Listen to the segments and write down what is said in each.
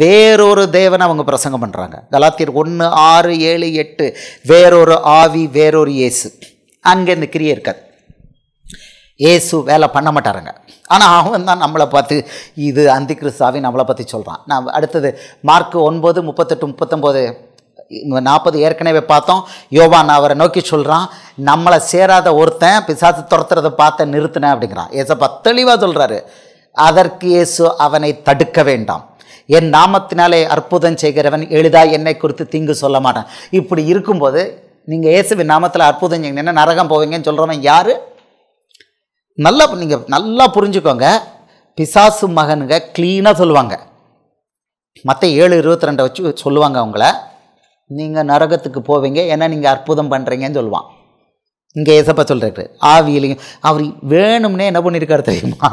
வேறொரு தேவனை அவங்க பிரசங்கம் பண்ணுறாங்க கலாத்தியர் ஒன்று ஆறு ஏழு எட்டு வேறொரு ஆவி வேறொரு இயேசு அங்கே இந்த கிரியை இருக்காது ஏசு வேலை பண்ண மாட்டாருங்க ஆனால் அவன் தான் நம்மளை பார்த்து இது அந்தி கிறிஸ்தாவை நம்மளை பற்றி சொல்கிறான் நான் அடுத்தது மார்க் ஒன்பது முப்பத்தெட்டு முப்பத்தொம்போது நாற்பது ஏற்கனவே பார்த்தோம் யோவான் அவரை நோக்கி சொல்கிறான் நம்மளை சேராத ஒருத்தன் பிசாசு துரத்துறதை பார்த்த நிறுத்தினேன் அப்படிங்கிறான் ஏசப்பா தெளிவாக சொல்கிறாரு அதற்கு இயேசு அவனை தடுக்க வேண்டாம் என் நாமத்தினாலே அற்புதம் செய்கிறவன் எளிதாக என்னை குறித்து தீங்கு சொல்ல மாட்டான் இப்படி இருக்கும்போது நீங்கள் இயேசுவின் நாமத்தில் அற்புதம் என்ன நரகம் போவீங்கன்னு சொல்கிறவன் யார் நல்லா நீங்கள் நல்லா புரிஞ்சுக்கோங்க பிசாசு மகனுங்க க்ளீனாக சொல்லுவாங்க மற்ற ஏழு இருபத்தி ரெண்டை வச்சு சொல்லுவாங்க அவங்கள நீங்கள் நரகத்துக்கு போவீங்க ஏன்னா நீங்கள் அற்புதம் பண்ணுறீங்கன்னு சொல்லுவான் இங்கே ஏசப்ப சொல்கிறாரு ஆவியிலையும் அவர் வேணும்னே என்ன பண்ணியிருக்காரு தெரியுமா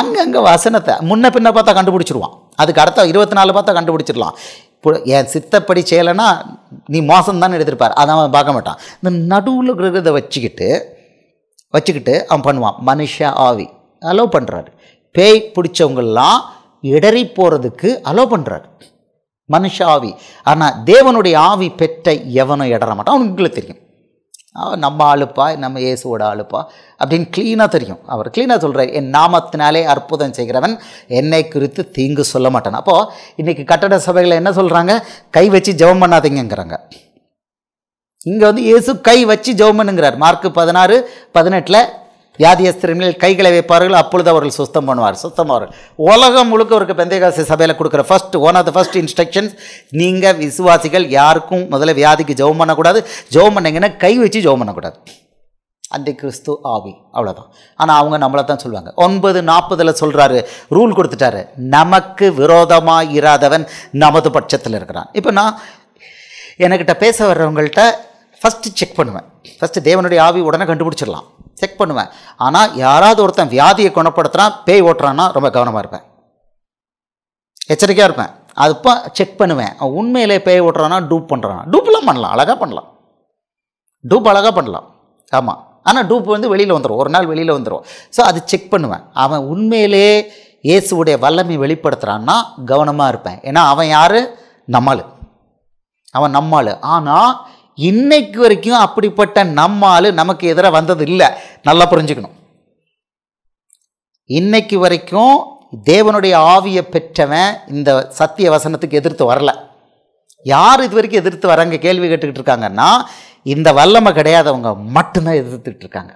அங்கங்கே வசனத்தை முன்ன பின்ன பார்த்தா கண்டுபிடிச்சிருவான் அதுக்கு அடுத்த இருபத்தி நாலு பார்த்தா கண்டுபிடிச்சிடலாம் என் சித்தப்படி செய்யலைன்னா நீ மோசம் தானே எடுத்திருப்பார் அதை அவன் பார்க்க மாட்டான் இந்த நடுவில் இருக்கிறத வச்சுக்கிட்டு வச்சுக்கிட்டு அவன் பண்ணுவான் மனுஷ ஆவி அலோவ் பண்ணுறாரு பேய் பிடிச்சவங்கள்லாம் இடறி போகிறதுக்கு அலோவ் பண்ணுறாரு மனுஷ ஆவி ஆனால் தேவனுடைய ஆவி பெற்ற எவனும் இடற மாட்டான் அவனுக்குள்ளே தெரியும் நம்ம ஆளுப்பா நம்ம இயேசுவோட ஆளுப்பா அப்படின்னு க்ளீனாக தெரியும் அவர் க்ளீனாக சொல்கிறார் என் நாமத்தினாலே அற்புதம் செய்கிறவன் என்னை குறித்து தீங்கு சொல்ல மாட்டான் அப்போது இன்றைக்கி கட்டட சபைகளை என்ன சொல்கிறாங்க கை வச்சு ஜெபம் பண்ணாதீங்கிறாங்க இங்கே வந்து இயேசு கை வச்சு ஜெபம் பண்ணுங்கிறார் மார்க்கு பதினாறு பதினெட்டில் வியாதியஸ்திரங்களில் கைகளை வைப்பார்கள் அப்பொழுது அவர்கள் சுத்தம் பண்ணுவார் சுத்தமாவார்கள் உலகம் முழுக்க அவருக்கு பெந்தைகாசி சபையில் கொடுக்குற first one of the first instructions நீங்கள் விசுவாசிகள் யாருக்கும் முதல்ல வியாதிக்கு ஜெபம் பண்ணக்கூடாது ஜெபம் பண்ணிங்கன்னா கை வச்சு ஜெபம் பண்ணக்கூடாது அந்த கிறிஸ்து ஆவி அவ்வளோதான் ஆனால் அவங்க நம்மளை தான் சொல்லுவாங்க ஒன்பது நாற்பதில் சொல்கிறாரு ரூல் கொடுத்துட்டாரு நமக்கு விரோதமாக இராதவன் நமது பட்சத்தில் இருக்கிறான் இப்போ நான் எனக்கிட்ட பேச வர்றவங்கள்ட்ட ஃபஸ்ட்டு செக் பண்ணுவேன் ஃபஸ்ட்டு தேவனுடைய ஆவி உடனே கண்டுபிடிச்சிடலாம் செக் பண்ணுவேன் ஆனால் யாராவது ஒருத்தன் வியாதியை குணப்படுத்துகிறான் பேய் ஓட்டுறான்னா ரொம்ப கவனமாக இருப்பேன் எச்சரிக்கையாக இருப்பேன் அதுப்போ செக் பண்ணுவேன் உண்மையிலே பேய் ஓட்டுறானா டூப் பண்ணுறான் டூப்லாம் பண்ணலாம் அழகாக பண்ணலாம் டூப் அழகாக பண்ணலாம் ஆமாம் ஆனால் டூப் வந்து வெளியில் வந்துடும் ஒரு நாள் வெளியில் வந்துடும் ஸோ அது செக் பண்ணுவேன் அவன் உண்மையிலே இயேசுடைய வல்லமை வெளிப்படுத்துகிறான்னா கவனமாக இருப்பேன் ஏன்னா அவன் யார் நம்மாள் அவன் நம்மாள் ஆனால் இன்னைக்கு வரைக்கும் அப்படிப்பட்ட நம்மால் நமக்கு எதிராக வந்தது இல்லை நல்லா புரிஞ்சுக்கணும் இன்னைக்கு வரைக்கும் தேவனுடைய ஆவியை பெற்றவன் இந்த சத்திய வசனத்துக்கு எதிர்த்து வரல யார் இது வரைக்கும் எதிர்த்து வராங்க கேள்வி கேட்டுக்கிட்டு இருக்காங்கன்னா இந்த வல்லமை கிடையாதவங்க மட்டும்தான் எதிர்த்துட்டு இருக்காங்க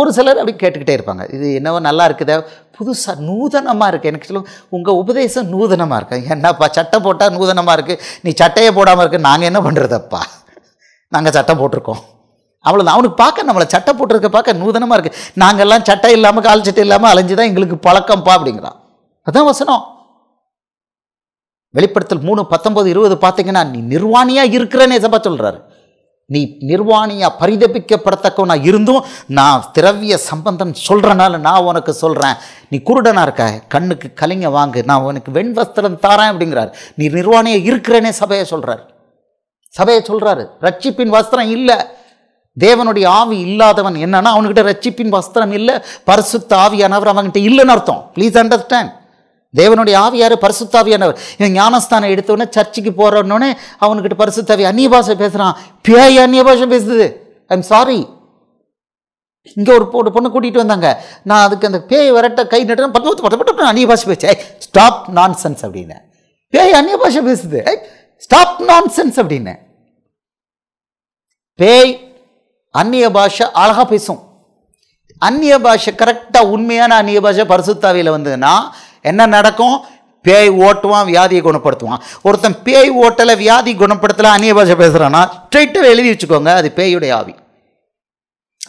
ஒரு சிலர் அப்படி கேட்டுக்கிட்டே இருப்பாங்க இது என்னவோ நல்லா இருக்குதா புதுசாக நூதனமாக இருக்குது எனக்கு சொல்லுவோம் உங்கள் உபதேசம் நூதனமாக இருக்கு என்னப்பா சட்டை போட்டால் நூதனமாக இருக்குது நீ சட்டையை போடாமல் இருக்கு நாங்கள் என்ன பண்ணுறதப்பா நாங்கள் சட்டை போட்டிருக்கோம் அவ்வளோதான் அவனுக்கு பார்க்க நம்மளை சட்டை போட்டிருக்க பார்க்க நூதனமாக இருக்குது நாங்கள்லாம் சட்டை இல்லாமல் கால் சட்டை இல்லாமல் அலைஞ்சு தான் எங்களுக்கு பழக்கம்ப்பா அப்படிங்கிறான் அதுதான் வசனம் வெளிப்படுத்தல் மூணு பத்தொம்பது இருபது பார்த்தீங்கன்னா நீ நிர்வாணியாக இருக்கிறேன்னு எதப்பா சொல்கிறாரு நீ நிர்வாணியாக பரிதபிக்கப்படத்தக்கவனா இருந்தும் நான் திரவிய சம்பந்தம் சொல்கிறனால நான் உனக்கு சொல்கிறேன் நீ குருடனாக இருக்க கண்ணுக்கு கலைங்க வாங்கு நான் உனக்கு வெண் வஸ்திரம் தாரேன் அப்படிங்கிறார் நீ நிர்வாணியா இருக்கிறேனே சபையை சொல்கிறார் சபையை சொல்கிறாரு ரட்சிப்பின் வஸ்திரம் இல்லை தேவனுடைய ஆவி இல்லாதவன் என்னன்னா அவனுக்கிட்ட ரட்சிப்பின் வஸ்திரம் இல்லை பரிசுத்த ஆவியானவர் அவன்கிட்ட இல்லைன்னு அர்த்தம் ப்ளீஸ் அண்டர்ஸ்டாண்ட் தேவனுடைய ஆவியார் பரிசுத்தாவியானவர் இவன் ஞானஸ்தானம் எடுத்தோடனே சர்ச்சுக்கு போகிறோன்னொடனே அவனுக்கிட்ட பரிசுத்தாவி அந்நிய பாஷை பேசுகிறான் பேய் அந்நிய பாஷை பேசுது ஐம் சாரி இங்கே ஒரு பொண்ணு கூட்டிகிட்டு வந்தாங்க நான் அதுக்கு அந்த பேய் விரட்ட கை நட்டுறேன் பத்து பத்து பத்து பட்டு அந்நிய பாஷை பேசு ஐ ஸ்டாப் நான் சென்ஸ் அப்படின்னு பேய் அந்நிய பாஷை பேசுது ஐ ஸ்டாப் நான் சென்ஸ் அப்படின்னு பேய் அந்நிய பாஷை அழகாக பேசும் அந்நிய பாஷை கரெக்டாக உண்மையான அந்நிய பாஷை பரிசுத்தாவியில் வந்ததுன்னா என்ன நடக்கும் பேய் ஓட்டுவான் வியாதியை குணப்படுத்துவான் ஒருத்தன் பேய் ஓட்டலை வியாதி குணப்படுத்தலை அந்நிய பாஷை பேசுகிறான்னா ஸ்ட்ரைட்டாக எழுதி வச்சுக்கோங்க அது பேயுடைய ஆவி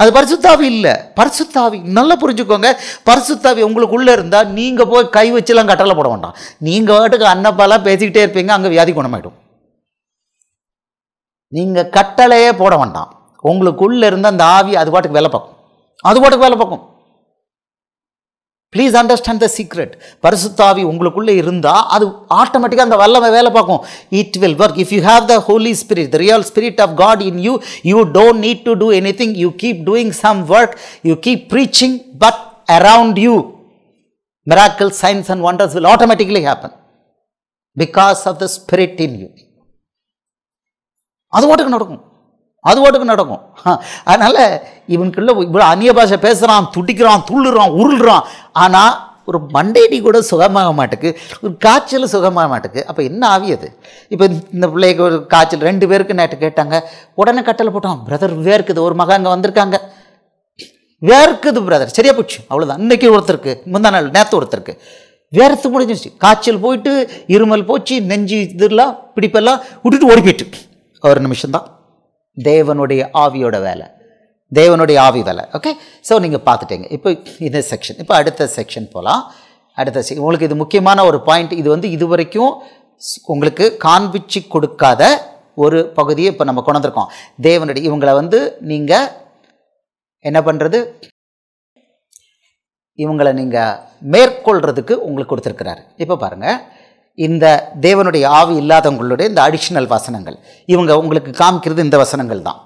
அது பரிசுத்தாவி இல்லை பரிசுத்தாவி நல்லா புரிஞ்சுக்கோங்க பரிசுத்தாவி உங்களுக்குள்ளே இருந்தால் நீங்கள் போய் கை வச்சுலாம் கட்டளை போட வேண்டாம் நீங்கள் வாட்டுக்கு அன்னப்பாலாம் பேசிக்கிட்டே இருப்பீங்க அங்கே வியாதி குணமாயிடும் நீங்கள் கட்டளையே போட வேண்டாம் உங்களுக்குள்ளே இருந்தால் அந்த ஆவி அது பாட்டுக்கு வேலை பார்க்கும் அது பாட்டுக்கு வேலை பார்க்கும் ப்ளீஸ் அண்டர்ஸ்டாண்ட் த சீக்ரெட் பரிசுத்தாவி உங்களுக்குள்ளே இருந்தால் அது ஆட்டோமேட்டிக்காக அந்த வல்லமை வேலை பார்க்கும் it will work if you have the Holy Spirit the real spirit of God in you you don't need to do anything you keep doing some work you keep preaching but around you miracle signs and wonders will automatically happen because of the spirit in you அது மட்டும் நடக்கும் அது ஓட்டுக்கு நடக்கும் அதனால் இவனுக்குள்ள இவ்வளோ அந்நிய பாஷை பேசுகிறான் துடிக்கிறான் துள்ளுறான் உருள்றான் ஆனால் ஒரு மண்டேடி கூட சுகமாக மாட்டுக்கு ஒரு காய்ச்சல் சுகமாக மாட்டுக்கு அப்போ என்ன ஆவியது இப்போ இந்த பிள்ளைக்கு ஒரு காய்ச்சல் ரெண்டு பேருக்கு நேற்று கேட்டாங்க உடனே கட்டளை போட்டான் பிரதர் வேர்க்குது ஒரு மகன் அங்கே வந்திருக்காங்க வேர்க்குது பிரதர் சரியா போச்சு அவ்வளோதான் இன்றைக்கி ஒருத்தருக்கு முந்தா நாள் நேற்று ஒருத்தருக்கு வேர்த்து முடிஞ்சிருச்சு காய்ச்சல் போயிட்டு இருமல் போச்சு நெஞ்சு இதெல்லாம் பிடிப்பெல்லாம் விட்டுட்டு ஓடி போயிட்டு ஒரு நிமிஷம்தான் தேவனுடைய ஆவியோட வேலை தேவனுடைய ஆவி வேலை ஓகே ஸோ நீங்கள் பார்த்துட்டீங்க இப்போ இந்த செக்ஷன் இப்போ அடுத்த செக்ஷன் போகலாம் அடுத்த செக் உங்களுக்கு இது முக்கியமான ஒரு பாயிண்ட் இது வந்து இது வரைக்கும் உங்களுக்கு காண்பிச்சு கொடுக்காத ஒரு பகுதியை இப்போ நம்ம கொண்டிருக்கோம் தேவனுடைய இவங்களை வந்து நீங்கள் என்ன பண்ணுறது இவங்களை நீங்கள் மேற்கொள்கிறதுக்கு உங்களுக்கு கொடுத்துருக்கிறாரு இப்போ பாருங்கள் இந்த தேவனுடைய ஆவி இல்லாதவங்களுடைய இந்த அடிஷ்னல் வசனங்கள் இவங்க உங்களுக்கு காமிக்கிறது இந்த வசனங்கள் தான்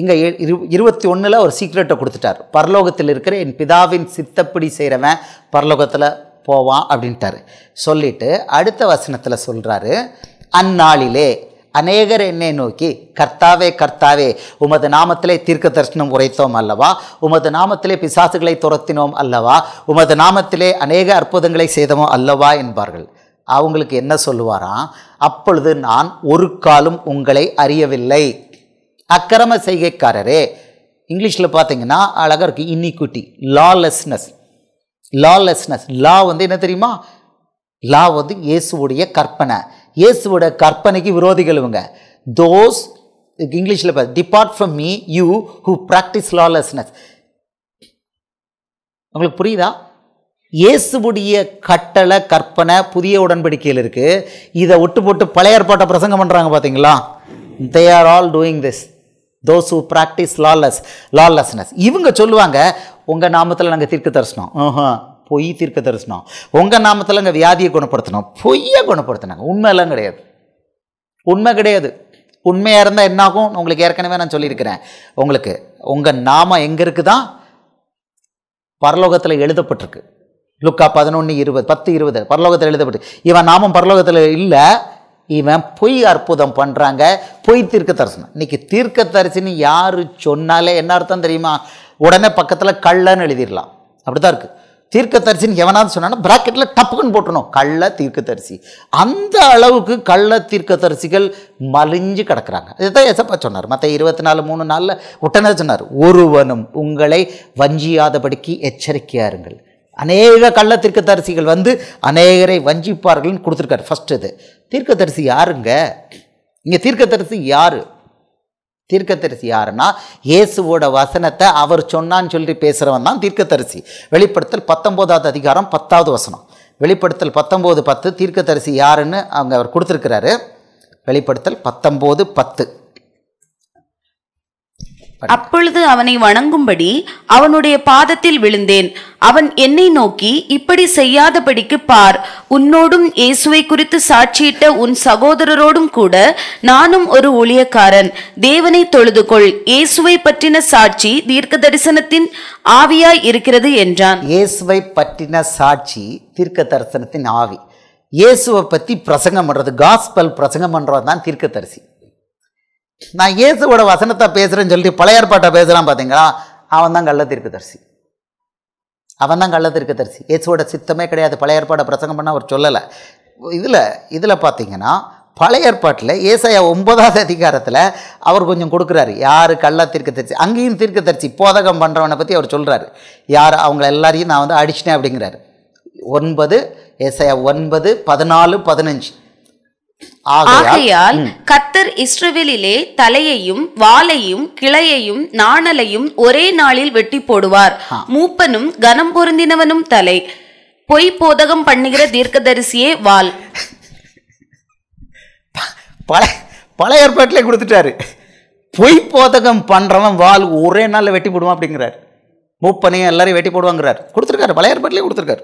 இங்கே இரு இருபத்தி ஒன்றில் ஒரு சீக்ரெட்டை கொடுத்துட்டார் பரலோகத்தில் இருக்கிற என் பிதாவின் சித்தப்படி செய்கிறவன் பரலோகத்தில் போவான் அப்படின்ட்டார் சொல்லிவிட்டு அடுத்த வசனத்தில் சொல்கிறாரு அந்நாளிலே அநேகர் என்னை நோக்கி கர்த்தாவே கர்த்தாவே உமது நாமத்திலே தீர்க்க தரிசனம் உரைத்தோம் அல்லவா உமது நாமத்திலே பிசாசுகளை துரத்தினோம் அல்லவா உமது நாமத்திலே அநேக அற்புதங்களை செய்தமோ அல்லவா என்பார்கள் அவங்களுக்கு என்ன சொல்லுவாராம் அப்பொழுது நான் ஒரு காலும் உங்களை அறியவில்லை அக்கிரம செய்கைக்காரரே இங்கிலீஷில் பார்த்தீங்கன்னா அழகாக இருக்குது இன்னிக்குட்டி லாலெஸ்னஸ் லாலெஸ்னஸ் லா வந்து என்ன தெரியுமா லா வந்து இயேசுவுடைய கற்பனை இயேசுவோட கற்பனைக்கு விரோதிகள் இவங்க தோஸ் இங்கிலீஷில் பார்த்து depart from me you who practise lawlessness உங்களுக்கு புரியுதா இயேசுடைய கட்டளை கற்பனை புதிய உடன்படிக்கையில் இருக்குது இதை ஒட்டு போட்டு பழைய ஏற்பாட்டை பிரசங்கம் பண்ணுறாங்க பார்த்தீங்களா they are all doing this those who practise lawless lawlessness இவங்க சொல்லுவாங்க உங்கள் நாமத்தில் நாங்கள் தீர்க்க தரிசனம் பொய் தீர்க்க தரிசனம் உங்கள் நாமத்தில் நாங்கள் வியாதியை குணப்படுத்தினோம் பொய்யை குணப்படுத்தினாங்க உண்மையெல்லாம் கிடையாது உண்மை கிடையாது உண்மையாக இருந்தால் என்னாகும் உங்களுக்கு ஏற்கனவே நான் சொல்லியிருக்கிறேன் உங்களுக்கு உங்கள் நாமம் எங்கே இருக்குதான் பரலோகத்தில் எழுதப்பட்டிருக்கு லுக்கா பதினொன்று இருபது பத்து இருபது பரலோகத்தில் எழுதப்பட்டு இவன் நாமும் பரலோகத்தில் இல்லை இவன் பொய் அற்புதம் பண்ணுறாங்க பொய் தீர்க்க தரிசனம் இன்னைக்கு தீர்க்க தரிசின்னு யார் சொன்னாலே என்ன அர்த்தம் தெரியுமா உடனே பக்கத்தில் கள்ளன்னு எழுதிடலாம் அப்படி தான் இருக்குது தீர்க்க தரிசின்னு எவனாவது சொன்னாலும் ப்ராக்கெட்டில் டப்புக்குன்னு போட்டணும் கள்ள தீர்க்க தரிசி அந்த அளவுக்கு கள்ள தீர்க்க தரிசிகள் மலிஞ்சு கிடக்கிறாங்க இதுதான் எசப்பா சொன்னார் மற்ற இருபத்தி நாலு மூணு நாளில் உடனே சொன்னார் ஒருவனும் உங்களை வஞ்சியாதபடிக்கு எச்சரிக்கையாருங்கள் அநேக கள்ள தரிசிகள் வந்து அநேகரை வஞ்சிப்பார்கள்னு கொடுத்துருக்காரு ஃபஸ்ட் இது தீர்க்கதரிசி யாருங்க இங்கே தீர்க்கத்தரிசி யார் தீர்க்கத்தரிசி யாருன்னா இயேசுவோட வசனத்தை அவர் சொன்னான்னு சொல்லி பேசுகிறவன் தான் தீர்க்கதரிசி வெளிப்படுத்தல் பத்தொம்போதாவது அதிகாரம் பத்தாவது வசனம் வெளிப்படுத்தல் பத்தொம்போது பத்து தீர்க்கதரிசி யாருன்னு அவங்க அவர் கொடுத்துருக்கிறாரு வெளிப்படுத்தல் பத்தொம்போது பத்து அப்பொழுது அவனை வணங்கும்படி அவனுடைய பாதத்தில் விழுந்தேன் அவன் என்னை நோக்கி இப்படி செய்யாதபடிக்கு பார் உன்னோடும் இயேசுவை குறித்து சாட்சியிட்ட உன் சகோதரரோடும் கூட நானும் ஒரு ஊழியக்காரன் தேவனை தொழுது கொள் இயேசுவை பற்றின சாட்சி தீர்க்க தரிசனத்தின் ஆவியாய் இருக்கிறது என்றான் இயேசுவை பற்றின சாட்சி தீர்க்க தரிசனத்தின் ஆவி இயேசுவை பற்றி பிரசங்கம் பண்ணுறது காஸ்பல் பிரசங்கம் பண்ணுறது தான் தரிசி நான் இயேசுவோட வசனத்தை பேசுகிறேன்னு சொல்லிட்டு பழைய ஏற்பாட்டை பேசுகிறான் பார்த்தீங்களா அவன் தான் கள்ள தீர்க்கதரிசி அவன் தான் கள்ள தீர்க்கதரிசி இயேசுவோட சித்தமே கிடையாது பழைய ஏற்பாடை பிரசங்கம் பண்ண அவர் சொல்லலை இதில் இதில் பார்த்தீங்கன்னா பழைய ஏற்பாட்டில் ஏசையா ஒன்பதாவது அதிகாரத்தில் அவர் கொஞ்சம் கொடுக்குறாரு யார் கள்ள தீர்க்கதரிசி அங்கேயும் தீர்க்கதரிசி போதகம் பண்ணுறவனை பற்றி அவர் சொல்கிறாரு யார் அவங்கள எல்லாரையும் நான் வந்து அடிச்சினேன் அப்படிங்கிறாரு ஒன்பது ஏசையா ஒன்பது பதினாலு பதினஞ்சு ஆகையால் கத்தர் இஸ்ரவேலிலே தலையையும் வாளையும் கிளையையும் நாணலையும் ஒரே நாளில் வெட்டி போடுவார் மூப்பனும் கனம் பொருந்தினவனும் தலை பொய் போதகம் பண்ணுகிற தீர்க்கதரிசியே வால் பல பழைய ஏற்பாட்டிலே கொடுத்துட்டாரு பொய் போதகம் பண்றவன் வால் ஒரே நாள்ல வெட்டி போடுவான் அப்படிங்கிறார் மூப்பனையும் எல்லாரையும் வெட்டி போடுவாங்கிறார் கொடுத்துருக்காரு பழைய ஏற்பாட்டிலே கொடுத்துருக்காரு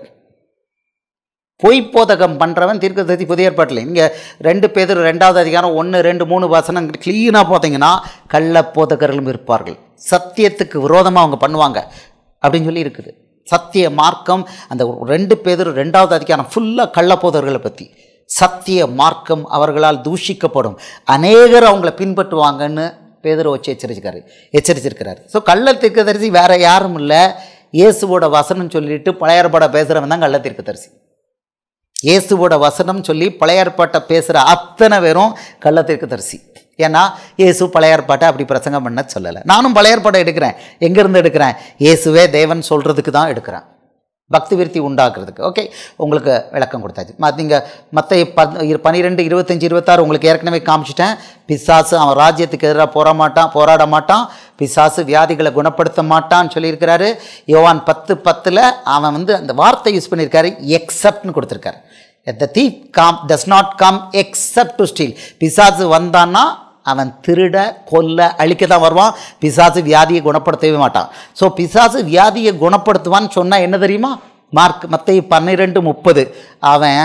பொய்ப்போதகம் பண்ணுறவன் தீர்க்கதரிசி புதிய ஏற்பாட்டில் இங்கே ரெண்டு பேர் ரெண்டாவது அதிகாரம் ஒன்று ரெண்டு மூணு வாசனம் க்ளீனாக பார்த்தீங்கன்னா கள்ள போதகர்களும் இருப்பார்கள் சத்தியத்துக்கு விரோதமாக அவங்க பண்ணுவாங்க அப்படின்னு சொல்லி இருக்குது சத்திய மார்க்கம் அந்த ரெண்டு பேர் ரெண்டாவது அதிகாரம் ஃபுல்லாக கள்ளப்போதகர்களை பற்றி சத்திய மார்க்கம் அவர்களால் தூஷிக்கப்படும் அநேகர் அவங்கள பின்பற்றுவாங்கன்னு பேதர் வச்சு எச்சரிச்சிருக்காரு எச்சரிச்சிருக்கிறார் ஸோ கள்ள தீர்க்கதரிசி வேறு யாரும் இல்லை இயேசுவோட வசனம் சொல்லிட்டு பழையர்பட பேசுகிறவன் தான் கள்ள தீர்க்கதரிசி இயேசுவோட வசனம் சொல்லி பழையாற்பாட்டை பேசுகிற அத்தனை பேரும் கள்ளத்திற்கு தரிசி ஏன்னா இயேசு பழையாற்பாட்டை அப்படி பிரசங்கம் பண்ண சொல்லலை நானும் பழையாற்பாட்டை எடுக்கிறேன் எங்கேருந்து எடுக்கிறேன் இயேசுவே தேவன் சொல்கிறதுக்கு தான் எடுக்கிறேன் பக்தி விருத்தி உண்டாக்குறதுக்கு ஓகே உங்களுக்கு விளக்கம் கொடுத்தாச்சு நீங்கள் மற்ற பன்னிரெண்டு இருபத்தஞ்சி இருபத்தாறு உங்களுக்கு ஏற்கனவே காமிச்சிட்டேன் பிசாசு அவன் ராஜ்யத்துக்கு எதிராக போற மாட்டான் போராட மாட்டான் பிசாசு வியாதிகளை குணப்படுத்த மாட்டான்னு சொல்லியிருக்கிறாரு யோவான் பத்து பத்தில் அவன் வந்து அந்த வார்த்தை யூஸ் பண்ணியிருக்காரு எக்ஸப்ட்னு கொடுத்துருக்காரு the thief come does not come except to steal பிசாசு வந்தான்னா அவன் திருட கொல்ல அழிக்க தான் வருவான் பிசாசு வியாதியை குணப்படுத்தவே மாட்டான் ஸோ பிசாசு வியாதியை குணப்படுத்துவான்னு சொன்னால் என்ன தெரியுமா மார்க் மற்ற பன்னிரெண்டு முப்பது அவன்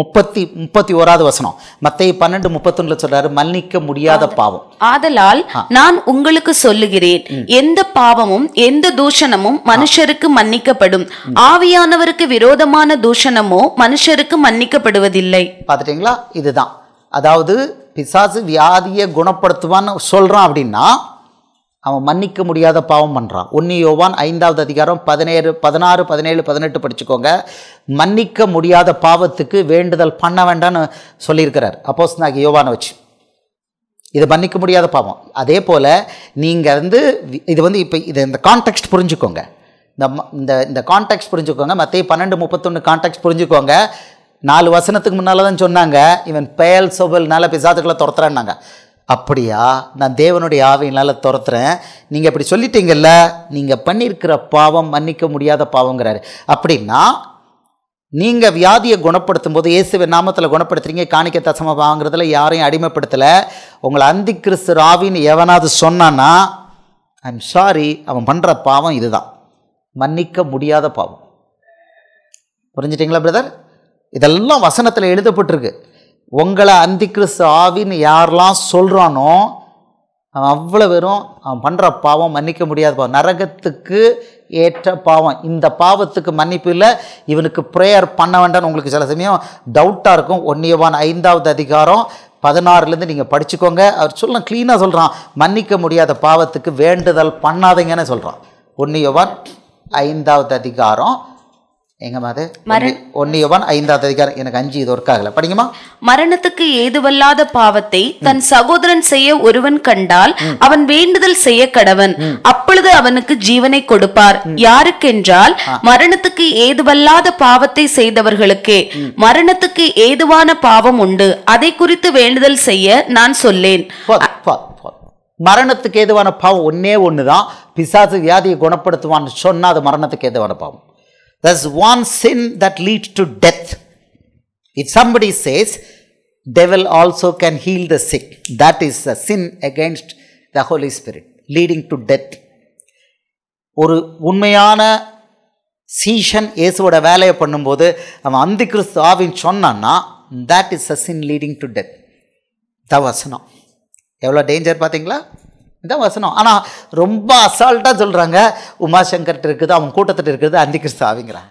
முப்பத்தி முப்பத்தி ஓராவது வசனம் மத்திய பன்னெண்டு முப்பத்தொன்னுல சொல்றாரு மன்னிக்க முடியாத பாவம் ஆதலால் நான் உங்களுக்கு சொல்லுகிறேன் எந்த பாவமும் எந்த தூஷணமும் மனுஷருக்கு மன்னிக்கப்படும் ஆவியானவருக்கு விரோதமான தூஷணமோ மனுஷருக்கு மன்னிக்கப்படுவதில்லை பாத்துட்டீங்களா இதுதான் அதாவது பிசாசு வியாதியை குணப்படுத்துவான்னு சொல்கிறான் அப்படின்னா அவன் மன்னிக்க முடியாத பாவம் பண்ணுறான் ஒன்று யோவான் ஐந்தாவது அதிகாரம் பதினேழு பதினாறு பதினேழு பதினெட்டு படிச்சுக்கோங்க மன்னிக்க முடியாத பாவத்துக்கு வேண்டுதல் பண்ண வேண்டான்னு சொல்லியிருக்கிறார் அப்போஸ் நாக்கு யோவானை வச்சு இதை மன்னிக்க முடியாத பாவம் அதே போல் நீங்கள் வந்து இது வந்து இப்போ இது இந்த கான்டெக்ட் புரிஞ்சுக்கோங்க இந்த இந்த இந்த கான்டாக்ட்ஸ் புரிஞ்சுக்கோங்க மற்ற பன்னெண்டு முப்பத்தொன்று கான்டாக்ட்ஸ் புரிஞ்சுக்கோங்க நாலு வசனத்துக்கு முன்னால் தான் சொன்னாங்க இவன் பெயல் சொபல்னால பிசாத்துக்களை துரத்துறான்னாங்க அப்படியா நான் தேவனுடைய ஆவியினால் துரத்துறேன் நீங்கள் இப்படி சொல்லிட்டீங்கல்ல நீங்கள் பண்ணியிருக்கிற பாவம் மன்னிக்க முடியாத பாவங்கிறாரு அப்படின்னா நீங்கள் வியாதியை குணப்படுத்தும் போது இயேசுவை நாமத்தில் குணப்படுத்துறீங்க காணிக்க தசம வாங்குறதுல யாரையும் அடிமைப்படுத்தலை உங்களை அந்தி கிறிஸ்து ராவின்னு எவனாவது சொன்னான்னா ஐம் சாரி அவன் பண்ணுற பாவம் இதுதான் மன்னிக்க முடியாத பாவம் புரிஞ்சிட்டிங்களா பிரதர் இதெல்லாம் வசனத்தில் எழுதப்பட்டிருக்கு உங்களை அந்தி கிறிஸ்து ஆவின்னு யாரெல்லாம் சொல்கிறானோ அவன் அவ்வளோ வெறும் அவன் பண்ணுற பாவம் மன்னிக்க முடியாத பாவம் நரகத்துக்கு ஏற்ற பாவம் இந்த பாவத்துக்கு மன்னிப்பு இல்லை இவனுக்கு ப்ரேயர் பண்ண வேண்டாம்னு உங்களுக்கு சில சமயம் டவுட்டாக இருக்கும் ஒன்றியவான் ஐந்தாவது அதிகாரம் பதினாறுலேருந்து நீங்கள் படிச்சுக்கோங்க அவர் சொல்ல க்ளீனாக சொல்கிறான் மன்னிக்க முடியாத பாவத்துக்கு வேண்டுதல் பண்ணாதீங்கன்னு சொல்கிறான் ஒன்றியவான் ஐந்தாவது அதிகாரம் எங்க மாதே ஒன்னியவன் ஐந்தாவது அதிகாரம் எனக்கு அஞ்சு இது ஒர்க் ஆகல படிக்குமா மரணத்துக்கு ஏதுவல்லாத பாவத்தை தன் சகோதரன் செய்ய ஒருவன் கண்டால் அவன் வேண்டுதல் செய்ய கடவன் அப்பொழுது அவனுக்கு ஜீவனை கொடுப்பார் யாருக்கென்றால் மரணத்துக்கு ஏதுவல்லாத பாவத்தை செய்தவர்களுக்கே மரணத்துக்கு ஏதுவான பாவம் உண்டு அதை குறித்து வேண்டுதல் செய்ய நான் சொல்லேன் மரணத்துக்கு ஏதுவான பாவம் ஒன்னே ஒண்ணுதான் பிசாசு வியாதியை குணப்படுத்துவான்னு சொன்னா அது மரணத்துக்கு ஏதுவான பாவம் thus one sin that lead to death it somebody says devil also can heal the sick that is the sin against the Holy Spirit leading to death ஒரு உண்மையான சீஷன் இயேசுவோட வேலையை பண்ணும்போது அவன் அந்தி கிறிஸ்து ஆவின் சொன்னான்னா that is a sin leading to death தவசனம் எவ்வளோ டேஞ்சர் பார்த்தீங்களா இதுதான் வசனம் ஆனால் ரொம்ப அசால்ட்டாக சொல்கிறாங்க உமாசங்கர்கிட்ட இருக்குது அவங்க கூட்டத்திட்ட இருக்கிறது அந்திகிறிஸ்து ஆவிங்கிறாங்க